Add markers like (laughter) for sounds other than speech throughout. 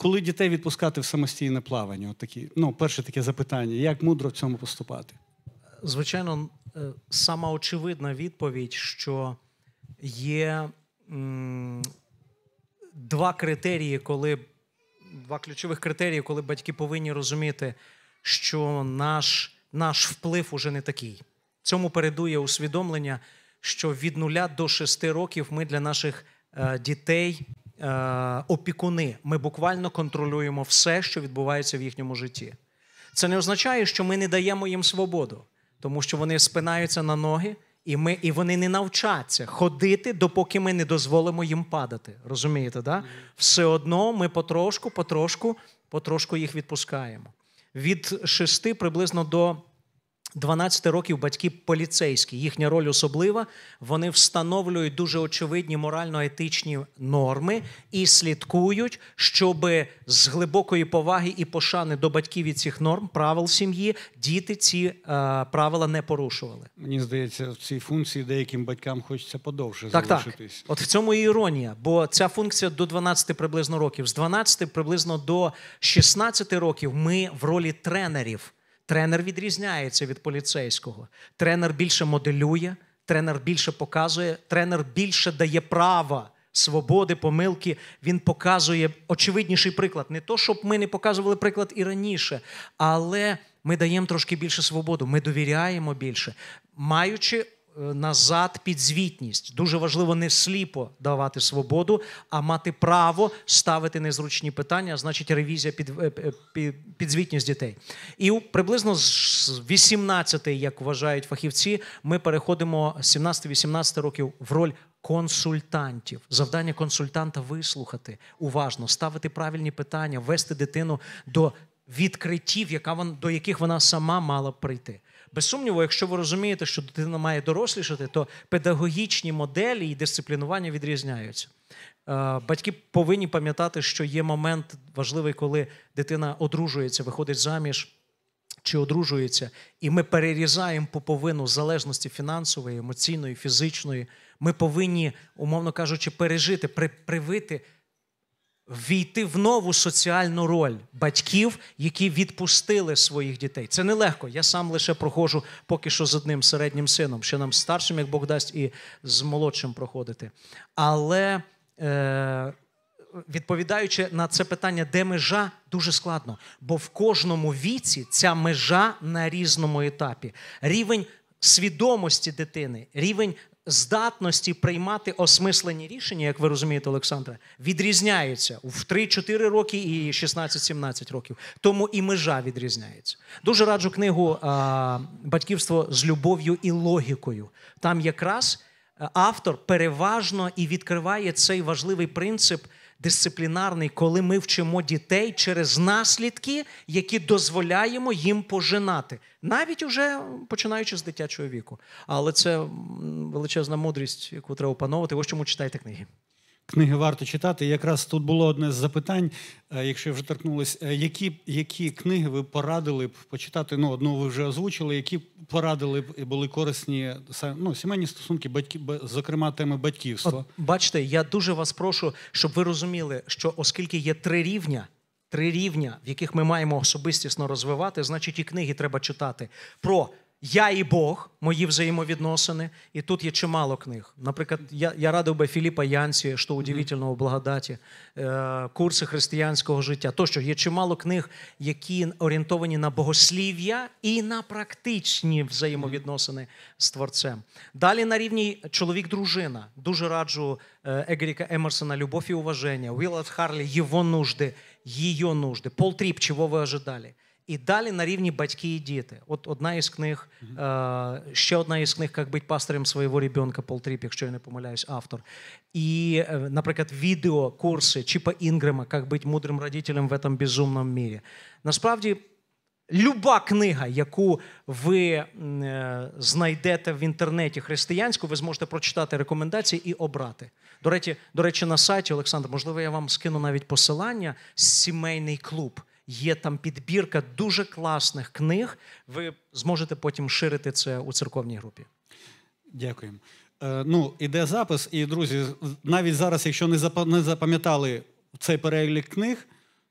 Коли дітей відпускати в самостійне плавання? От такі, ну, перше таке запитання: як мудро в цьому поступати? Звичайно, е, сама очевидна відповідь, що є м, два критерії, коли два ключових критерії, коли батьки повинні розуміти, що наш наш вплив уже не такий. Цьому передує усвідомлення, що від нуля до шести років ми для наших е, дітей Е, опікуни. Ми буквально контролюємо все, що відбувається в їхньому житті. Це не означає, що ми не даємо їм свободу, тому що вони спинаються на ноги, і ми, і вони не навчаться ходити, допоки ми не дозволимо їм падати. Розумієте, да? Все одно ми потрошку, потрошку, потрошку їх відпускаємо. Від шести приблизно до 12 років батьки поліцейські, їхня роль особлива. Вони встановлюють дуже очевидні морально-етичні норми і слідкують, щоб з глибокої поваги і пошани до батьків і цих норм правил сім'ї діти ці е, правила не порушували. Мені здається, в цій функції деяким батькам хочеться подовше так, залишитись. Так, От в цьому і іронія, бо ця функція до 12 приблизно років, з 12 приблизно до 16 років ми в ролі тренерів. Тренер відрізняється від поліцейського. Тренер більше моделює, тренер більше показує, тренер більше дає права, свободи, помилки. Він показує очевидніший приклад. Не то, щоб ми не показували приклад і раніше, але ми даємо трошки більше свободу, ми довіряємо більше, маючи Е, назад підзвітність. Дуже важливо не сліпо давати свободу, а мати право ставити незручні питання, а значить, ревізія під, е, під підзвітність дітей. І приблизно з 18, як вважають фахівці, ми переходимо з 17-18 років в роль. Консультантів, завдання консультанта вислухати уважно, ставити правильні питання, вести дитину до відкриттів, яка вон, до яких вона сама мала прийти. Без сумніву, якщо ви розумієте, що дитина має дорослішати, то педагогічні моделі і дисциплінування відрізняються. Е, батьки повинні пам'ятати, що є момент важливий, коли дитина одружується, виходить заміж чи одружується, і ми перерізаємо поповину залежності фінансової, емоційної, фізичної. Ми повинні, умовно кажучи, пережити, привити війти в нову соціальну роль батьків, які відпустили своїх дітей. Це нелегко. Я сам лише проходжу поки що з одним середнім сином, ще нам старшим, як Бог дасть, і з молодшим проходити. Але. Е- Відповідаючи на це питання, де межа, дуже складно, бо в кожному віці ця межа на різному етапі. Рівень свідомості дитини, рівень здатності приймати осмислені рішення, як ви розумієте, Олександре, відрізняється в 3-4 роки і 16-17 років. Тому і межа відрізняється. Дуже раджу книгу Батьківство з любов'ю і логікою. Там якраз автор переважно і відкриває цей важливий принцип дисциплінарний, коли ми вчимо дітей через наслідки, які дозволяємо їм пожинати, навіть уже починаючи з дитячого віку. Але це величезна мудрість, яку треба опановувати. Ось чому читайте книги книги варто читати. якраз тут було одне з запитань, е, якщо вже торкнулись, е, які які книги ви порадили б почитати? Ну, одну ви вже озвучили, які порадили б і були корисні ну, сімейні стосунки, батьки, зокрема теми батьківства. От, бачите, я дуже вас прошу, щоб ви розуміли, що оскільки є три рівня. Три рівня, в яких ми маємо особистісно розвивати, значить і книги треба читати про я і Бог, мої взаємовідносини, і тут є чимало книг. Наприклад, я я радив би Філіпа Янці, що удивительно у благодаті, е, курси християнського життя. Тощо є чимало книг, які орієнтовані на богослів'я і на практичні взаємовідносини з творцем. Далі на рівні чоловік-дружина. Дуже раджу е, Егріка Емерсона Любов і уваження, Уіллард Харлі, його нужди, її нужди, Пол Тріп, чого ви ожидали. І далі на рівні батьки і діти. От одна із книг, е, ще одна із книг, як бути пастором свого ребенка, Пол Тріп, якщо я не помиляюсь, автор. І, е, наприклад, відео, курси Чіпа Інгрема, як бути мудрим родителем в этом безумному мірі. Насправді, люба книга, яку ви е, знайдете в інтернеті християнську, ви зможете прочитати рекомендації і обрати. До речі, до речі, на сайті Олександр, можливо, я вам скину навіть посилання сімейний клуб є там підбірка дуже класних книг. Ви зможете потім ширити це у церковній групі. Дякуємо. Е, ну, іде запис, і друзі, навіть зараз, якщо не запам'ятали цей перелік книг,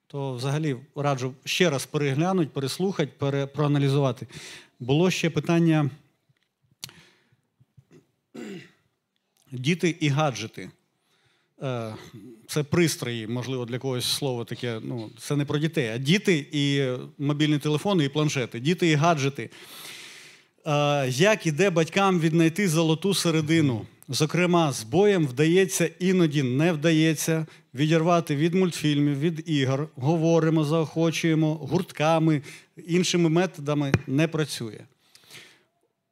то взагалі раджу ще раз переглянути, переслухати, пере, проаналізувати. Було ще питання. Діти і гаджети. Е, це пристрої, можливо, для когось слово таке. Ну, це не про дітей, а діти і мобільні телефони, і планшети, діти і гаджети. Е, як іде батькам віднайти золоту середину? Зокрема, з боєм вдається, іноді не вдається відірвати від мультфільмів, від ігор. Говоримо, заохочуємо, гуртками, іншими методами не працює.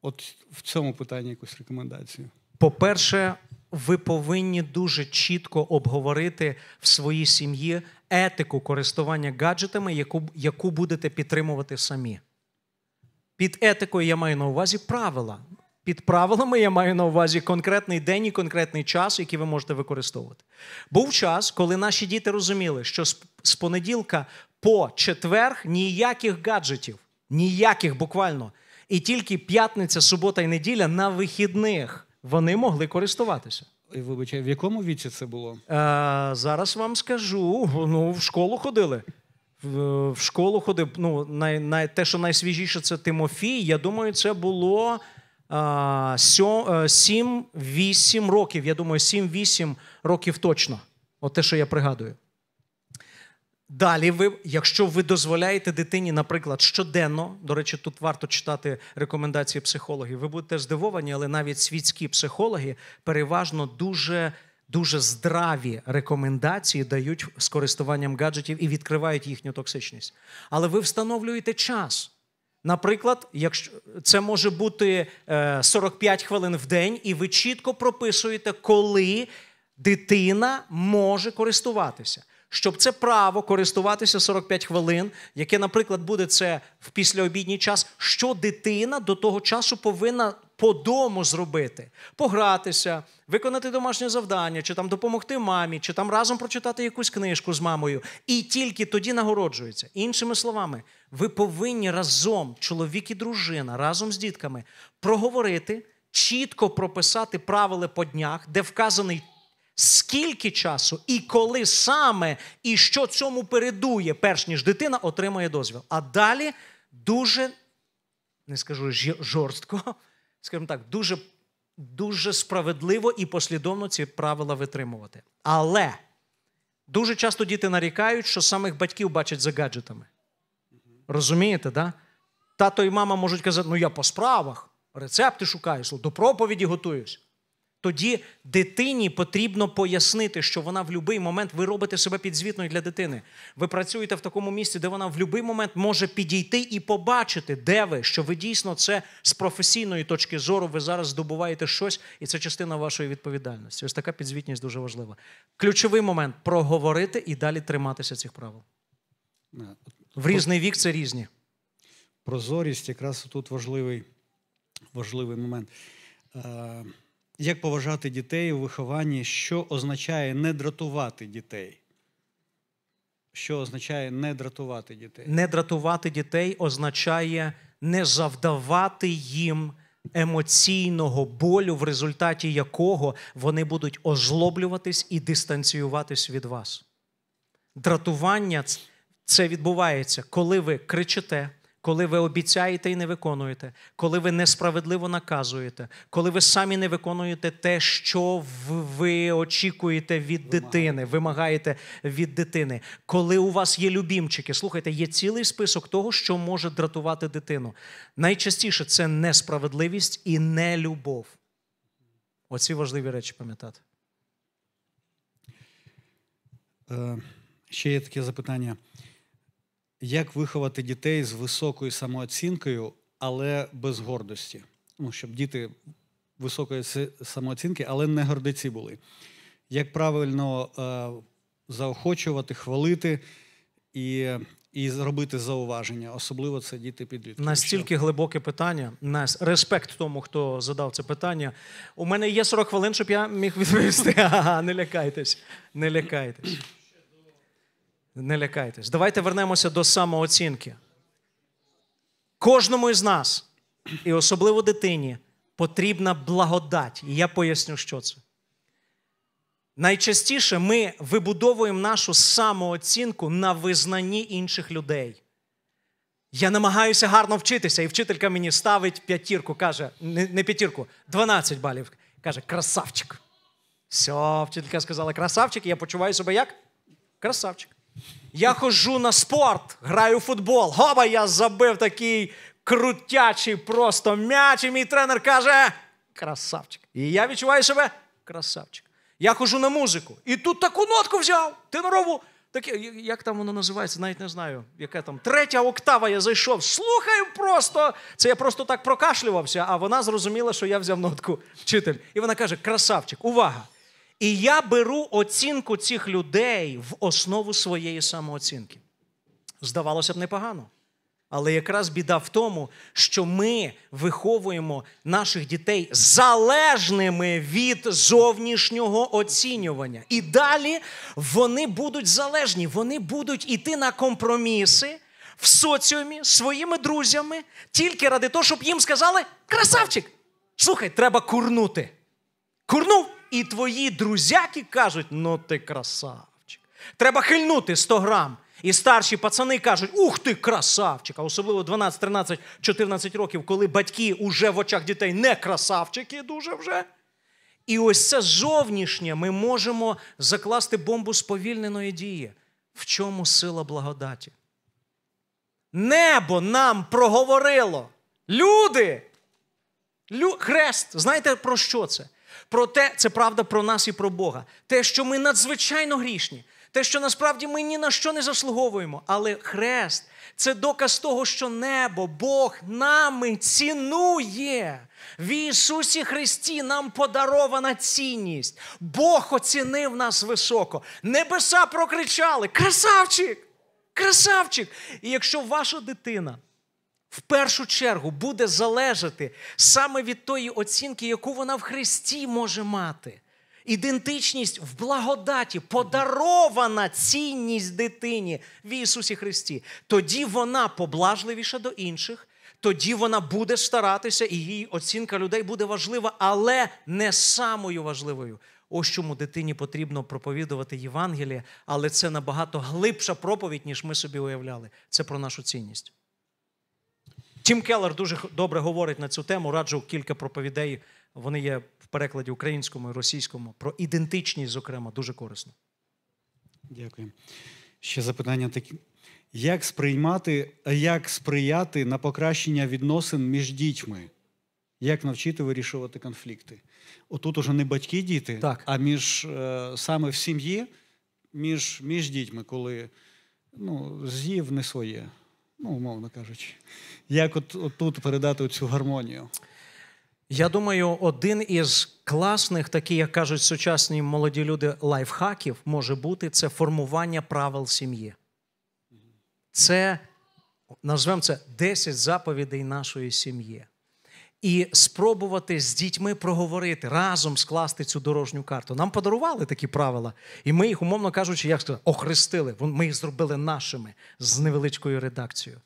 От в цьому питанні якусь рекомендацію. По-перше, ви повинні дуже чітко обговорити в своїй сім'ї етику користування гаджетами, яку, яку будете підтримувати самі. Під етикою я маю на увазі правила. Під правилами я маю на увазі конкретний день і конкретний час, який ви можете використовувати. Був час, коли наші діти розуміли, що з понеділка по четверг ніяких гаджетів, ніяких буквально. І тільки п'ятниця, субота і неділя на вихідних вони могли користуватися. І, Вибачай, в якому віці це було? Е, Зараз вам скажу. Ну, в школу ходили. В, в школу ходив. Ну, най, най, те, що найсвіжіше, це Тимофій. Я думаю, це було е, 7-8 е, років. Я думаю, 7-8 років точно. От те, що я пригадую. Далі, ви, якщо ви дозволяєте дитині, наприклад, щоденно, до речі, тут варто читати рекомендації психологів, ви будете здивовані, але навіть світські психологи переважно дуже дуже здраві рекомендації дають з користуванням гаджетів і відкривають їхню токсичність. Але ви встановлюєте час. Наприклад, якщо це може бути 45 е, хвилин в день, і ви чітко прописуєте, коли дитина може користуватися щоб це право користуватися 45 хвилин, яке, наприклад, буде це в післяобідній час, що дитина до того часу повинна по дому зробити, погратися, виконати домашнє завдання, чи там допомогти мамі, чи там разом прочитати якусь книжку з мамою. І тільки тоді нагороджується. Іншими словами, ви повинні разом, чоловік і дружина, разом з дітками проговорити, чітко прописати правила по днях, де вказаний скільки часу і коли саме, і що цьому передує, перш ніж дитина отримує дозвіл. А далі дуже, не скажу жорстко, скажімо так, дуже, дуже справедливо і послідовно ці правила витримувати. Але дуже часто діти нарікають, що самих батьків бачать за гаджетами. Розумієте, да? Тато і мама можуть казати, ну я по справах, рецепти шукаю, до проповіді готуюсь тоді дитині потрібно пояснити, що вона в будь-який момент ви робите себе підзвітною для дитини. Ви працюєте в такому місці, де вона в будь-який момент може підійти і побачити, де ви, що ви дійсно це з професійної точки зору, ви зараз здобуваєте щось, і це частина вашої відповідальності. Ось така підзвітність дуже важлива. Ключовий момент проговорити і далі триматися цих правил. В різний вік це різні. Прозорість якраз тут важливий важливий момент. Е, як поважати дітей у вихованні, що означає не дратувати дітей? Що означає не дратувати дітей? Не дратувати дітей означає не завдавати їм емоційного болю, в результаті якого вони будуть озлоблюватись і дистанціюватись від вас. Дратування це відбувається, коли ви кричите коли ви обіцяєте і не виконуєте, коли ви несправедливо наказуєте, коли ви самі не виконуєте те, що ви очікуєте від дитини, вимагаєте від дитини, коли у вас є любімчики, слухайте, є цілий список того, що може дратувати дитину. Найчастіше це несправедливість і нелюбов. Оці важливі речі пам'ятати. Е, ще є таке запитання. Як виховати дітей з високою самооцінкою, але без гордості? Ну, щоб діти високої самооцінки, але не гордиці були. Як правильно е, заохочувати, хвалити і і зробити зауваження, особливо це діти підлітків. Настільки глибоке питання. Нас респект тому, хто задав це питання. У мене є 40 хвилин, щоб я міг відповісти. (laughs) Не лякайтесь, не лякайтесь. Не лякайтесь. Давайте вернемося до самооцінки. Кожному із нас, і особливо дитині, потрібна благодать. І я поясню, що це. Найчастіше ми вибудовуємо нашу самооцінку на визнанні інших людей. Я намагаюся гарно вчитися, і вчителька мені ставить п'ятірку, каже, не, п'ятірку, 12 балів. Каже, красавчик. Все, вчителька сказала, красавчик, і я почуваю себе як? Красавчик. Я ходжу на спорт, граю в футбол. Гоба, я забив такий крутячий просто м'яч, і мій тренер каже: красавчик. І я відчуваю себе красавчик. Я ходжу на музику. І тут таку нотку взяв. Ти Тенорову. Так, як там воно називається, навіть не знаю, яка там третя октава я зайшов. Слухаю просто. Це я просто так прокашлювався, а вона зрозуміла, що я взяв нотку вчитель. І вона каже: Красавчик, увага! І я беру оцінку цих людей в основу своєї самооцінки. Здавалося б, непогано. Але якраз біда в тому, що ми виховуємо наших дітей залежними від зовнішнього оцінювання. І далі вони будуть залежні, вони будуть іти на компроміси в соціумі своїми друзями тільки ради того, щоб їм сказали: красавчик! Слухай, треба курнути. Курнув! і твої друзяки кажуть, ну ти красавчик. Треба хильнути 100 грам. І старші пацани кажуть, ух ти, красавчик! А особливо 12, 13, 14 років, коли батьки уже в очах дітей не красавчики дуже вже. І ось це зовнішнє ми можемо закласти бомбу сповільненої дії. В чому сила благодаті? Небо нам проговорило. Люди! Лю... Хрест, знаєте про що це? Проте це правда про нас і про Бога. Те, що ми надзвичайно грішні, те, що насправді ми ні на що не заслуговуємо, але хрест це доказ того, що небо, Бог нами цінує. В Ісусі Христі нам подарована цінність. Бог оцінив нас високо. Небеса прокричали: Красавчик! Красавчик! І якщо ваша дитина в першу чергу буде залежати саме від тої оцінки, яку вона в Христі може мати. Ідентичність в благодаті, подарована цінність дитині в Ісусі Христі. Тоді вона поблажливіша до інших, тоді вона буде старатися, і її оцінка людей буде важлива, але не самою важливою. Ось чому дитині потрібно проповідувати Євангеліє, але це набагато глибша проповідь, ніж ми собі уявляли. Це про нашу цінність. Тім Келлер дуже добре говорить на цю тему. Раджу кілька проповідей. Вони є в перекладі українському і російському про ідентичність, зокрема, дуже корисно. Дякую. Ще запитання такі. Як сприймати, як сприяти на покращення відносин між дітьми? Як навчити вирішувати конфлікти? Отут уже не батьки діти, так. а між е, саме в сім'ї, між між дітьми, коли ну, з'їв не своє ну, умовно кажучи, як от, от тут передати цю гармонію? Я думаю, один із класних, такі, як кажуть сучасні молоді люди, лайфхаків може бути це формування правил сім'ї. Це, назвемо це 10 заповідей нашої сім'ї і спробувати з дітьми проговорити, разом скласти цю дорожню карту. Нам подарували такі правила, і ми їх, умовно кажучи, як сказати, охрестили. Ми їх зробили нашими з невеличкою редакцією.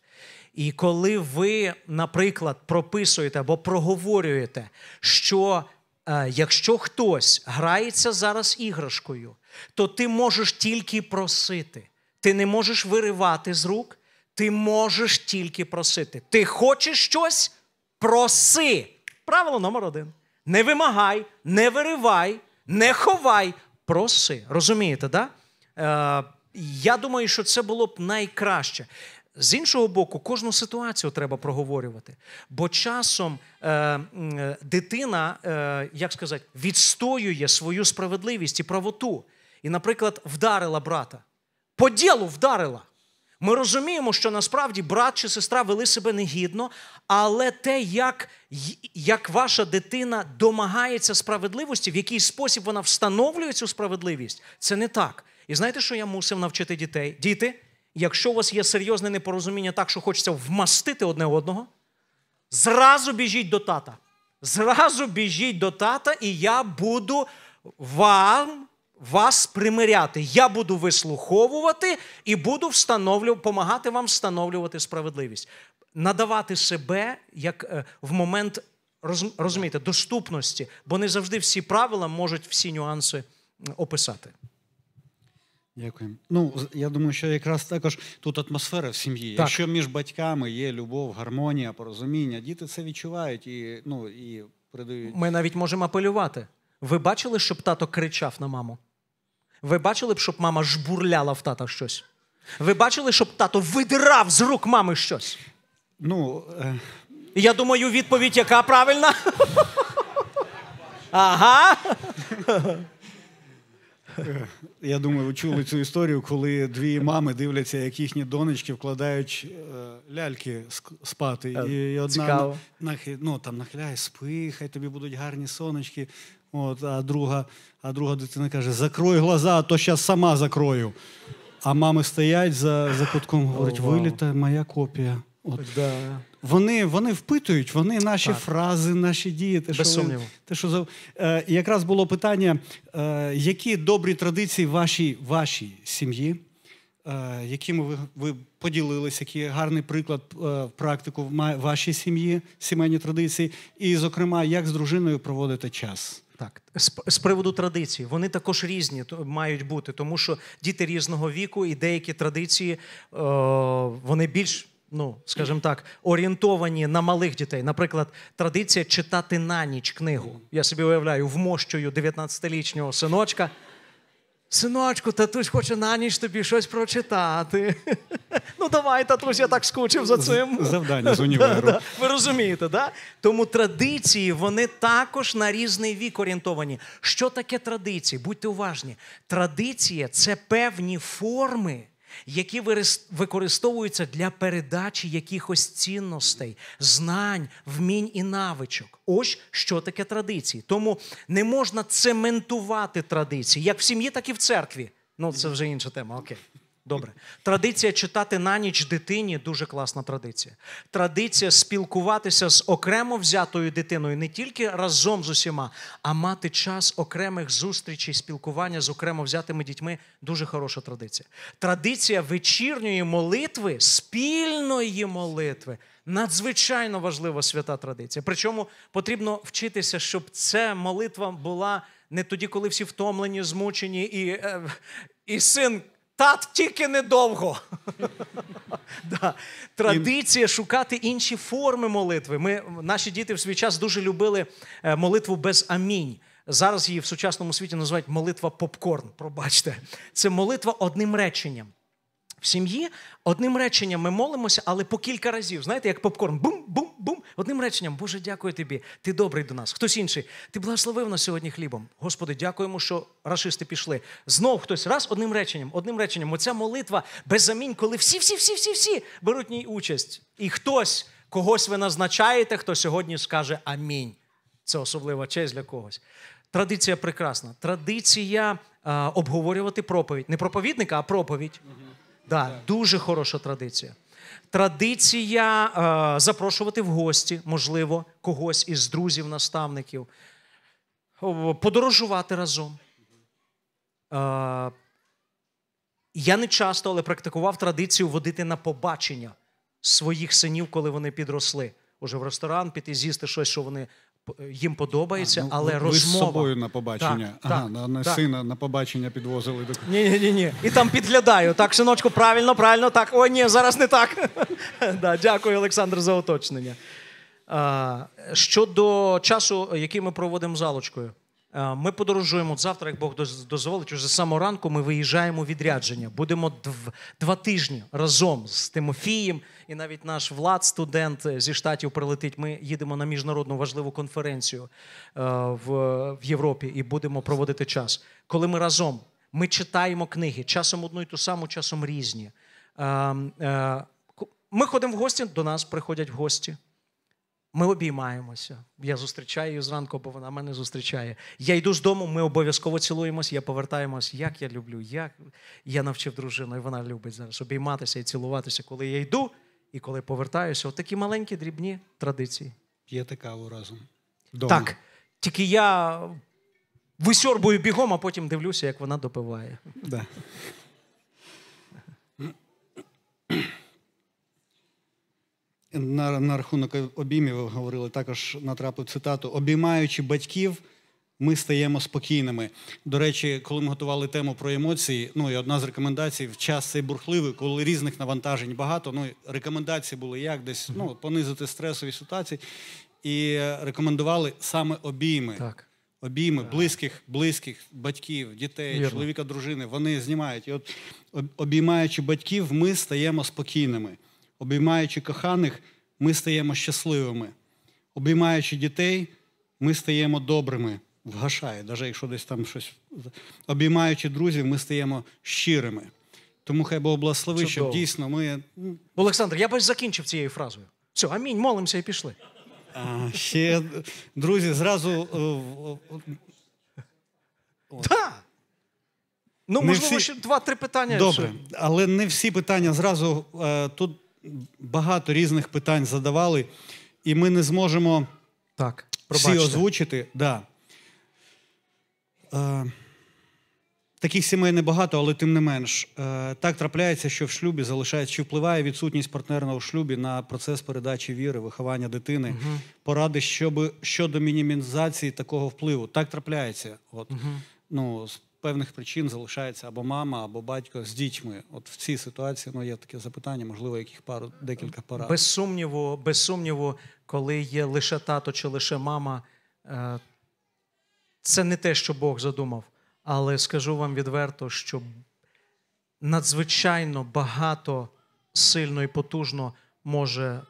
І коли ви, наприклад, прописуєте або проговорюєте, що е, якщо хтось грається зараз іграшкою, то ти можеш тільки просити. Ти не можеш виривати з рук, ти можеш тільки просити. Ти хочеш щось, Проси. Правило номер один. Не вимагай, не виривай, не ховай. Проси. Розумієте, да? Е, я думаю, що це було б найкраще. З іншого боку, кожну ситуацію треба проговорювати. Бо часом е, е дитина, е, як сказати, відстоює свою справедливість і правоту. І, наприклад, вдарила брата. По ділу вдарила. Ми розуміємо, що насправді брат чи сестра вели себе негідно, але те, як як ваша дитина домагається справедливості, в який спосіб вона встановлює цю справедливість, це не так. І знаєте, що я мусив навчити дітей? Діти, якщо у вас є серйозне непорозуміння, так що хочеться вмастити одне одного, зразу біжіть до тата. Зразу біжіть до тата, і я буду вам вас примиряти. Я буду вислуховувати і буду допомагати вам встановлювати справедливість, надавати себе як е, в момент розумієте, доступності, бо не завжди всі правила можуть всі нюанси описати. Дякую. Ну я думаю, що якраз також тут атмосфера в сім'ї. Так. Якщо між батьками є любов, гармонія, порозуміння, діти це відчувають і ну і придають. Ми навіть можемо апелювати. Ви бачили, щоб тато кричав на маму? Ви бачили б, щоб мама жбурляла в тата щось? Ви бачили, щоб тато видирав з рук мами щось? Ну. Е... Я думаю, відповідь яка правильна? (laughs) Ага. Я думаю, ви чули цю історію, коли дві мами дивляться, як їхні донечки вкладають е, ляльки спати. І, е, і одна на, ну, там, нахиляє, спи, хай тобі будуть гарні сонечки. От, А друга а друга дитина каже: Закрой глаза, а то зараз сама закрою. А мами стоять за за кутком, говорять, виліта моя копія. От. Да. Вони вони впитують, вони наші так. фрази, наші дії. Те, Без що ви, те, що за е, якраз було питання, е, які добрі традиції вашій вашій сім'ї, е, якими ви ви поділилися, який гарний приклад е, в практику в вашій сім'ї, сімейні традиції, і, зокрема, як з дружиною проводити час. Так, з, з приводу традицій, вони також різні то мають бути, тому що діти різного віку і деякі традиції е, вони більш, ну скажімо так, орієнтовані на малих дітей. Наприклад, традиція читати на ніч книгу. Я собі уявляю, вмощую 19-літнього синочка. Синочку, татусь хоче на ніч тобі щось прочитати. (laughs) Ну, давай, татусь, я так скучив за цим. Завдання з (laughs) універу. Ви розумієте, да? Тому традиції вони також на різний вік орієнтовані. Що таке традиції? Будьте уважні. Традиція це певні форми які використовуються для передачі якихось цінностей, знань, вмінь і навичок. Ось що таке традиції. Тому не можна цементувати традиції як в сім'ї, так і в церкві. Ну, це вже інша тема. Окей. Добре. Традиція читати на ніч дитині дуже класна традиція. Традиція спілкуватися з окремо взятою дитиною не тільки разом з усіма, а мати час окремих зустрічей, спілкування з окремо взятими дітьми дуже хороша традиція. Традиція вечірньої молитви, спільної молитви. Надзвичайно важлива свята традиція. Причому потрібно вчитися, щоб ця молитва була не тоді, коли всі втомлені, змучені, і, е, і син Тат тільки недовго. (laughs) да. Традиція шукати інші форми молитви. Ми, Наші діти в свій час дуже любили е, молитву без амінь. Зараз її в сучасному світі називають молитва попкорн. Пробачте, це молитва одним реченням в сім'ї одним реченням ми молимося, але по кілька разів. Знаєте, як попкорн. Бум-бум-бум. Одним реченням, Боже, дякую тобі. Ти добрий до нас. Хтось інший. Ти благословив нас сьогодні хлібом. Господи, дякуємо, що рашисти пішли. Знов хтось раз одним реченням, одним реченням. Оця молитва без замінь, коли всі-всі-всі-всі-всі беруть в ній участь. І хтось, когось ви назначаєте, хто сьогодні скаже Амінь. Це особлива честь для когось. Традиція прекрасна. Традиція а, обговорювати проповідь. Не проповідника, а проповідь. Да, Дуже хороша традиція. Традиція е, запрошувати в гості, можливо, когось із друзів, наставників, е, подорожувати разом. Е, я не часто, але практикував традицію водити на побачення своїх синів, коли вони підросли. Уже в ресторан піти з'їсти щось, що вони їм подобається, а, ну, але ви розмова... Ви з собою на побачення. Так, ага, так, на так. сина на побачення підвозили. Ні, ні, ні, ні. І там підглядаю. Так, синочку, правильно, правильно, так. О, ні, зараз не так. (laughs) да, Дякую, Олександр, за уточнення. А, щодо часу, який ми проводимо залочкою. Е, ми подорожуємо завтра, як Бог дозволить, уже з самого ранку ми виїжджаємо в відрядження. Будемо дв, два тижні разом з Тимофієм, і навіть наш влад, студент е, зі штатів прилетить. Ми їдемо на міжнародну важливу конференцію е, в, в Європі і будемо проводити час. Коли ми разом ми читаємо книги, часом одну і ту саму, часом різні. Ем, ми ходимо в гості, до нас приходять в гості. Ми обіймаємося. Я зустрічаю її зранку, бо вона мене зустрічає. Я йду з дому, ми обов'язково цілуємось, я повертаємось. Як я люблю, як я навчив дружину, і вона любить зараз обійматися і цілуватися, коли я йду і коли повертаюся. От такі маленькі дрібні традиції. П'єте каву разом. Дома. Так. Тільки я висьорбую бігом, а потім дивлюся, як вона допиває. Да на на рахунок обіймів ви говорили, також натрапив цитату: обіймаючи батьків, ми стаємо спокійними. До речі, коли ми готували тему про емоції, ну і одна з рекомендацій в час цей бурхливий, коли різних навантажень багато. Ну рекомендації були як десь ну, понизити стресові ситуації, і рекомендували саме обійми. Так. Обійми близьких, близьких батьків, дітей, Вірно. чоловіка, дружини вони знімають. І от обіймаючи батьків, ми стаємо спокійними. Обіймаючи коханих, ми стаємо щасливими. Обіймаючи дітей, ми стаємо добрими, вгашає, навіть якщо десь там щось. Обіймаючи друзів, ми стаємо щирими. Тому хай Бог благословить, щоб дійсно ми. Олександр, я б закінчив цією фразою. Все, амінь, молимося і пішли. А, Ще, друзі, зразу. Е, так! Ну, можливо, всі... ще два-три питання. Добре, але не всі питання зразу е, тут багато різних питань задавали, і ми не зможемо так, всі озвучити. Да. Е, Таких сімей небагато, але тим не менш, е, так трапляється, що в шлюбі залишається, чи впливає відсутність партнерного у шлюбі на процес передачі віри, виховання дитини, угу. поради щоби, щодо мінімізації такого впливу. Так трапляється. От. Угу. Ну, певних причин залишається або мама, або батько з дітьми. От в цій ситуації ну, є таке запитання, можливо, яких пару декілька пора. Без сумніву, без сумніву, коли є лише тато чи лише мама, е, це не те, що Бог задумав. Але скажу вам відверто, що надзвичайно багато сильно і потужно може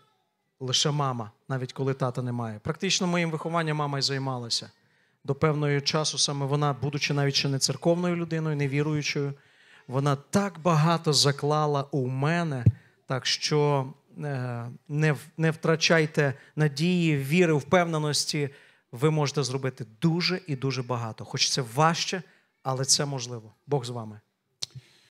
лише мама, навіть коли тата немає. Практично моїм вихованням мама й займалася до певного часу, саме вона, будучи навіть ще не церковною людиною, не віруючою, вона так багато заклала у мене, так що е, не не втрачайте надії, віри, впевненості. Ви можете зробити дуже і дуже багато. Хоч це важче, але це можливо. Бог з вами.